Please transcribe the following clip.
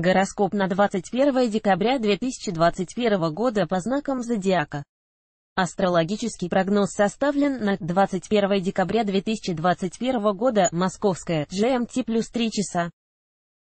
Гороскоп на 21 декабря 2021 года по знакам зодиака. Астрологический прогноз составлен на 21 декабря 2021 года, московское, GMT плюс 3 часа.